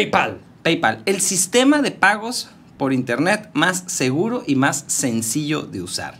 PayPal. PayPal, el sistema de pagos por Internet más seguro y más sencillo de usar.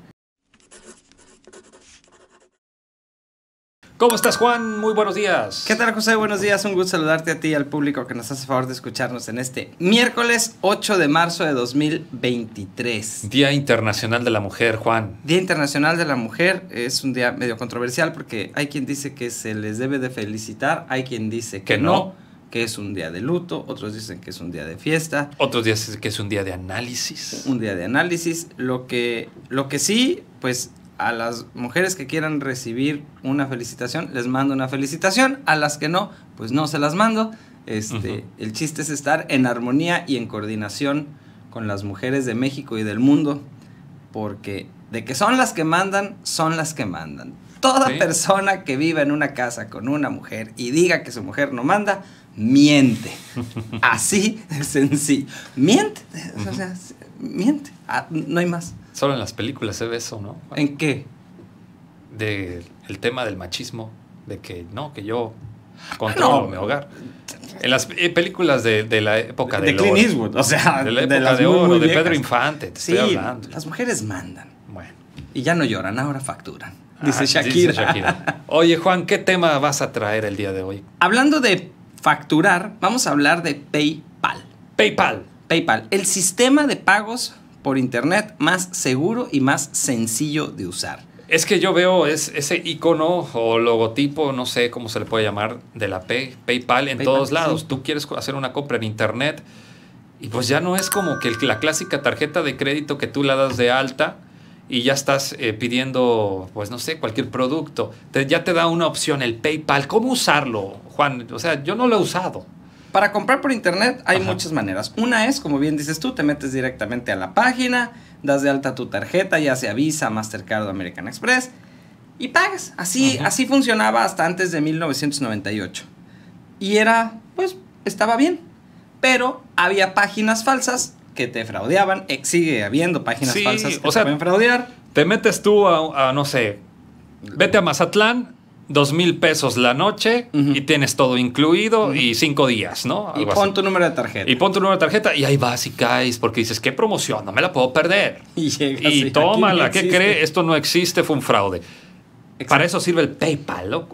¿Cómo estás, Juan? Muy buenos días. ¿Qué tal, José? Buenos días. Un gusto saludarte a ti y al público que nos hace favor de escucharnos en este miércoles 8 de marzo de 2023. Día Internacional de la Mujer, Juan. Día Internacional de la Mujer es un día medio controversial porque hay quien dice que se les debe de felicitar, hay quien dice que, no que es un día de luto, otros dicen que es un día de fiesta. Otros dicen que es un día de análisis. Un día de análisis. Lo que, lo que sí, pues a las mujeres que quieran recibir una felicitación, les mando una felicitación. A las que no, pues no se las mando. Este, El chiste es estar en armonía y en coordinación con las mujeres de México y del mundo, porque de que son las que mandan, son las que mandan. Toda persona que viva en una casa con una mujer y diga que su mujer no manda, miente. Así de sencillo. Miente. O sea, miente. Ah, no hay más. Solo en las películas se ve eso, ¿no? ¿En qué? De el tema del machismo, de que no, que yo ah, controlo mi hogar. En las eh, películas de, la época de, de, Clint Eastwood, o sea, de la época de, oro, de Pedro Infante, sí, estoy hablando. Las mujeres mandan. Bueno. Y ya no lloran, ahora facturan. Ah, dice Shakira. Oye, Juan, ¿qué tema vas a traer el día de hoy? Hablando de facturar, vamos a hablar de PayPal. PayPal. PayPal, el sistema de pagos por Internet más seguro y más sencillo de usar. Es que yo veo ese icono o logotipo, no sé cómo se le puede llamar, de la PayPal en todos lados. Tú quieres hacer una compra en Internet y pues ya no es como que la clásica tarjeta de crédito que tú la das de alta y ya estás eh, pidiendo, pues no sé, cualquier producto. ya te da una opción el PayPal. ¿Cómo usarlo, Juan? O sea, yo no lo he usado. Para comprar por internet hay muchas maneras. Una es, como bien dices tú, te metes directamente a la página, das de alta tu tarjeta, ya sea Visa, Mastercard o American Express, y pagas. Así, así funcionaba hasta antes de 1998. Y era, pues, estaba bien. Pero había páginas falsas que te fraudeaban. Eh, sigue habiendo páginas falsas que o te sea, pueden fraudear. Te metes tú a, no sé, vete a Mazatlán, dos mil pesos la noche y tienes todo incluido y cinco días, ¿no? y pon tu número de tarjeta. Y pon tu número de tarjeta y ahí vas y caes porque dices, ¿qué promoción? No me la puedo perder. Y, llegas tómala, ¿qué cree? Esto no existe, fue un fraude. Para eso sirve el PayPal,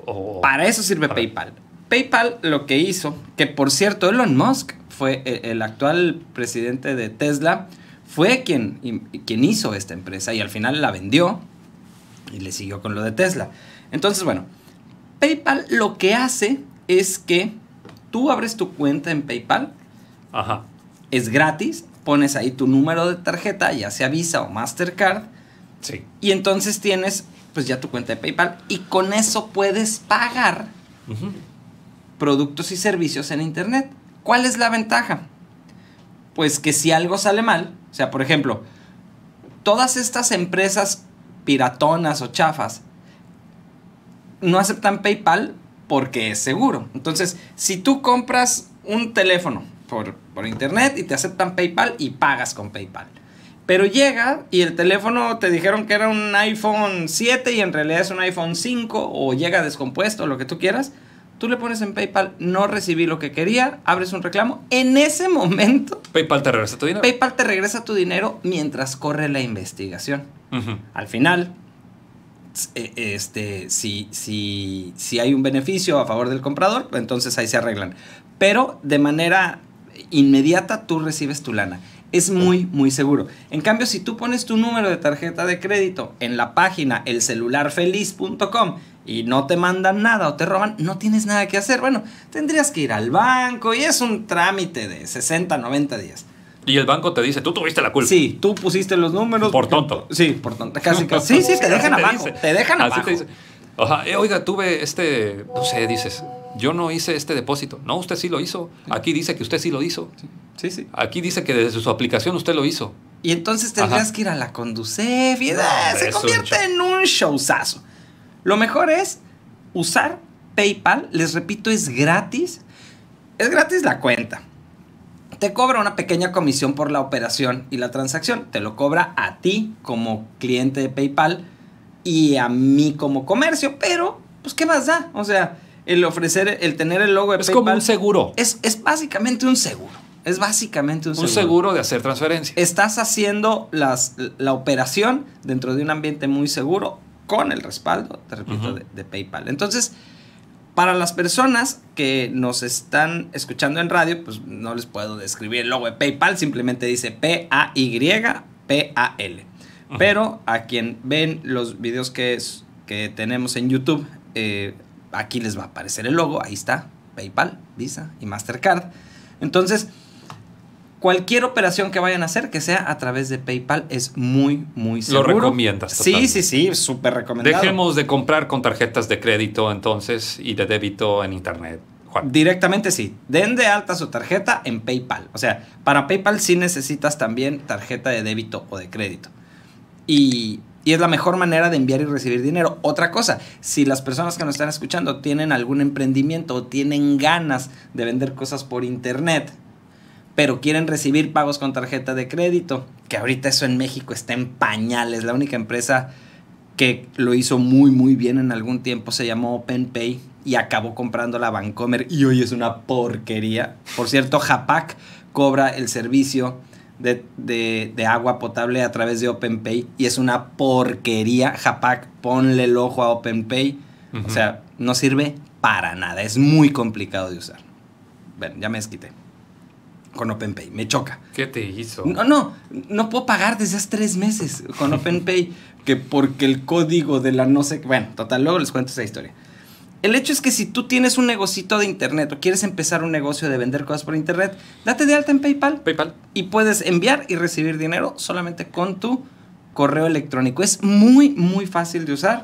para eso sirve PayPal. PayPal lo que hizo, que por cierto Elon Musk fue e, el actual presidente de Tesla, fue quien, quien hizo esta empresa y al final la vendió y le siguió con lo de Tesla. Entonces, bueno, PayPal lo que hace es que tú abres tu cuenta en PayPal, es gratis, pones ahí tu número de tarjeta, ya sea Visa o Mastercard, y entonces tienes pues ya tu cuenta de PayPal y con eso puedes pagar productos y servicios en Internet. ¿Cuál es la ventaja? Pues que si algo sale mal, o sea, por ejemplo, todas estas empresas piratonas o chafas no aceptan PayPal porque es seguro. Entonces, si tú compras un teléfono por, internet y te aceptan PayPal y pagas con PayPal. Pero llega y el teléfono te dijeron que era un iPhone 7 y en realidad es un iPhone 5 o llega descompuesto, lo que tú quieras. Tú le pones en PayPal, no recibí lo que quería, abres un reclamo. En ese momento. PayPal te regresa tu dinero. PayPal te regresa tu dinero mientras corre la investigación. Al final, eh, este, si, si, si hay un beneficio a favor del comprador, entonces ahí se arreglan. Pero de manera inmediata tú recibes tu lana. Es muy, muy seguro. En cambio, si tú pones tu número de tarjeta de crédito en la página elcelularfeliz.com y no te mandan nada o te roban, no tienes nada que hacer. Bueno, tendrías que ir al banco y es un trámite de 60, 90 días. Y el banco te dice, tú tuviste la culpa. Sí, tú pusiste los números. Por tonto. Sí, por tonto. Casi, casi. Sí, sí, te dejan abajo. Te, dejan Así abajo. Te eh, oiga, tuve este, no sé, dices, yo no hice este depósito. No, usted sí lo hizo. Aquí dice que usted sí lo hizo. Sí, sí. Aquí dice que desde su aplicación usted lo hizo. Y entonces tendrías que ir a la Conducef ah, se convierte en un showzazo. Lo mejor es usar PayPal, les repito, es gratis. Es gratis la cuenta. Te cobra una pequeña comisión por la operación y la transacción. Te lo cobra a ti como cliente de PayPal y a mí como comercio, pero pues qué más da? O sea, el ofrecer, el tener el logo de PayPal. Es como un seguro. Es, es básicamente un seguro. Es básicamente un seguro. Un seguro de hacer transferencia. Estás haciendo la operación dentro de un ambiente muy seguro con el respaldo, te repito, de, PayPal. Entonces, para las personas que nos están escuchando en radio, pues no les puedo describir el logo de PayPal, simplemente dice P-A-Y-P-A-L. Pero a quien ven los videos que, que tenemos en YouTube, eh, aquí les va a aparecer el logo, ahí está, PayPal, Visa y Mastercard. Entonces, cualquier operación que vayan a hacer, que sea a través de PayPal, es muy, muy seguro. Lo recomiendas. Sí, sí, sí, súper recomendado. Dejemos de comprar con tarjetas de crédito entonces y de débito en Internet. Directamente sí. Den de alta su tarjeta en PayPal. O sea, para PayPal sí necesitas también tarjeta de débito o de crédito. Y y es la mejor manera de enviar y recibir dinero. Otra cosa, si las personas que nos están escuchando tienen algún emprendimiento o tienen ganas de vender cosas por internet pero quieren recibir pagos con tarjeta de crédito, que ahorita eso en México está en pañales. La única empresa que lo hizo muy muy bien en algún tiempo se llamó OpenPay y acabó comprando la Bancomer y hoy es una porquería. Por cierto, Japac cobra el servicio de, agua potable a través de OpenPay y es una porquería. Japac, ponle el ojo a OpenPay. Pay, O sea, no sirve para nada. Es muy complicado de usar. Bueno, ya me desquité con OpenPay. Me choca. ¿Qué te hizo? No, no, no puedo pagar desde hace tres meses con OpenPay. que porque el código de la no sé... Bueno, total, luego les cuento esa historia. El hecho es que si tú tienes un negocito de internet o quieres empezar un negocio de vender cosas por internet, date de alta en PayPal. PayPal. Y puedes enviar y recibir dinero solamente con tu correo electrónico. Es muy, muy fácil de usar.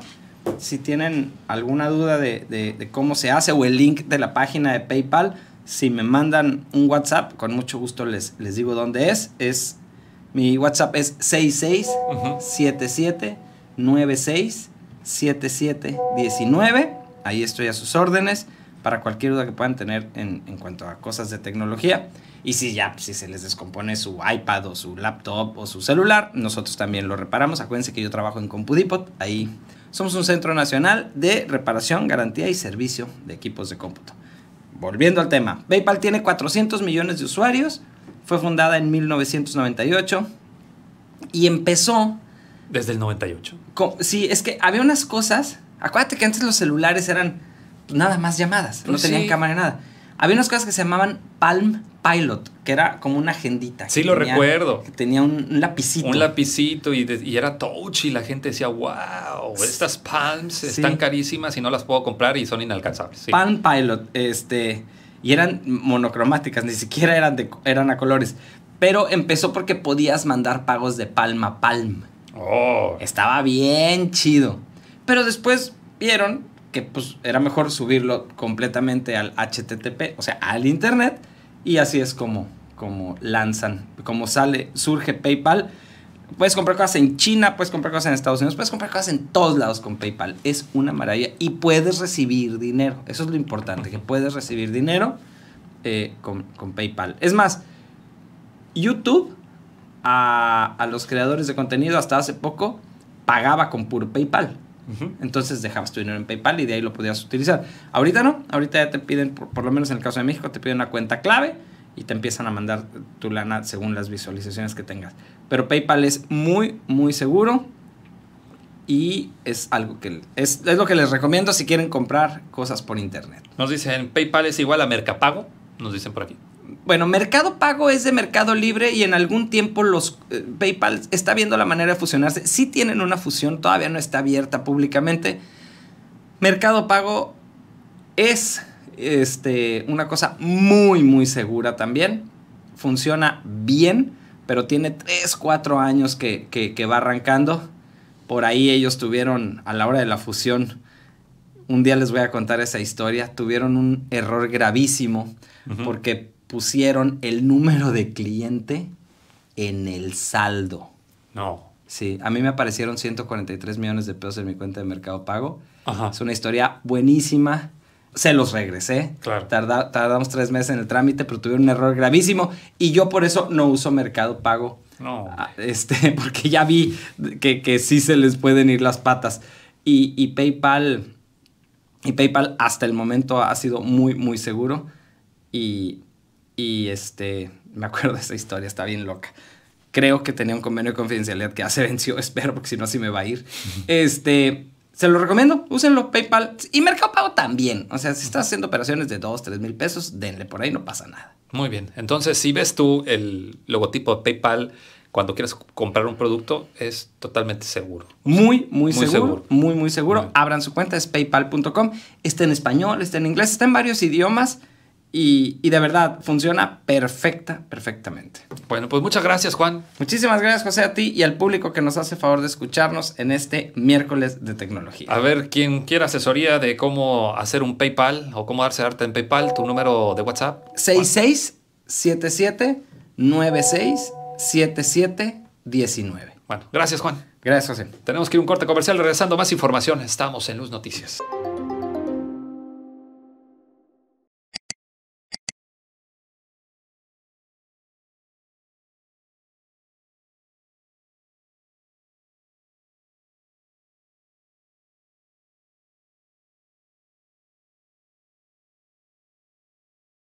Si tienen alguna duda de, de cómo se hace o el link de la página de PayPal, si me mandan un WhatsApp, con mucho gusto les, les digo dónde es. es mi WhatsApp es 6677 96 19. Ahí estoy a sus órdenes para cualquier duda que puedan tener en, en cuanto a cosas de tecnología. Y si ya, si se les descompone su iPad o su laptop o su celular, nosotros también lo reparamos. Acuérdense que yo trabajo en CompuDipot, ahí somos un centro nacional de reparación, garantía y servicio de equipos de cómputo volviendo al tema, PayPal tiene 400 millones de usuarios, fue fundada en 1998 y empezó... Desde el 98. sí, es que había unas cosas, acuérdate que antes los celulares eran nada más llamadas, no pues tenían cámara ni nada. Había unas cosas que se llamaban Palm Pilot, que era como una agendita. Sí, lo recuerdo. tenía un, lapicito. Un lapicito y, era touch y la gente decía, wow, estas Palms están carísimas y no las puedo comprar y son inalcanzables. Palm Pilot, este, y eran monocromáticas, ni siquiera eran, de, eran a colores. Pero empezó porque podías mandar pagos de palma a palm. Oh. Estaba bien chido. Pero después vieron que pues era mejor subirlo completamente al HTTP, o sea, al Internet, y así es como, como lanzan, como sale, surge PayPal. Puedes comprar cosas en China, puedes comprar cosas en Estados Unidos, puedes comprar cosas en todos lados con PayPal. Es una maravilla y puedes recibir dinero. Eso es lo importante, que puedes recibir dinero eh, con, PayPal. Es más, YouTube a, a los creadores de contenido hasta hace poco pagaba con puro PayPal. Entonces dejabas tu dinero en PayPal y de ahí lo podías utilizar. Ahorita no, ahorita ya te piden, por, lo menos en el caso de México, te piden una cuenta clave y te empiezan a mandar tu lana según las visualizaciones que tengas. Pero PayPal es muy, muy seguro y es algo que es, es lo que les recomiendo si quieren comprar cosas por internet. Nos dicen, PayPal es igual a Mercapago, nos dicen por aquí. Bueno, Mercado Pago es de Mercado Libre y en algún tiempo los eh, PayPal está viendo la manera de fusionarse. Sí tienen una fusión, todavía no está abierta públicamente. Mercado Pago es este, una cosa muy, muy segura también. Funciona bien, pero tiene 3, 4 años que, va arrancando. Por ahí ellos tuvieron, a la hora de la fusión, un día les voy a contar esa historia, tuvieron un error gravísimo porque pusieron el número de cliente en el saldo. No. Sí, a mí me aparecieron 143 millones de pesos en mi cuenta de Mercado Pago. Ajá. Es una historia buenísima. Se los regresé. Claro. tardamos tres meses en el trámite, pero tuvieron un error gravísimo. Y yo por eso no uso Mercado Pago. No. Ah, este, porque ya vi que, que sí se les pueden ir las patas. Y, y, PayPal. Y PayPal hasta el momento ha sido muy, muy seguro. Y y este, me acuerdo de esa historia, está bien loca. Creo que tenía un convenio de confidencialidad que hace venció, espero, porque si no, así me va a ir. Este, se lo recomiendo, úsenlo PayPal y Mercado Pago también. O sea, si estás haciendo operaciones de 2, 3 mil pesos, denle por ahí, no pasa nada. Muy bien. Entonces, si ves tú el logotipo de PayPal cuando quieras comprar un producto, es totalmente seguro. Muy, muy, seguro, Muy, muy seguro. Abran su cuenta, es paypal.com. Está en español, está en inglés, está en varios idiomas. Y, de verdad, funciona perfecta, perfectamente. Bueno, pues muchas gracias, Juan. Muchísimas gracias, José, a ti y al público que nos hace favor de escucharnos en este miércoles de tecnología. A ver, quien quiera asesoría de cómo hacer un PayPal o cómo darse arte en PayPal, tu número de WhatsApp. 6677967719 Bueno, gracias, Juan. Gracias, José. Tenemos que ir a un corte comercial. Regresando más información, estamos en Luz Noticias.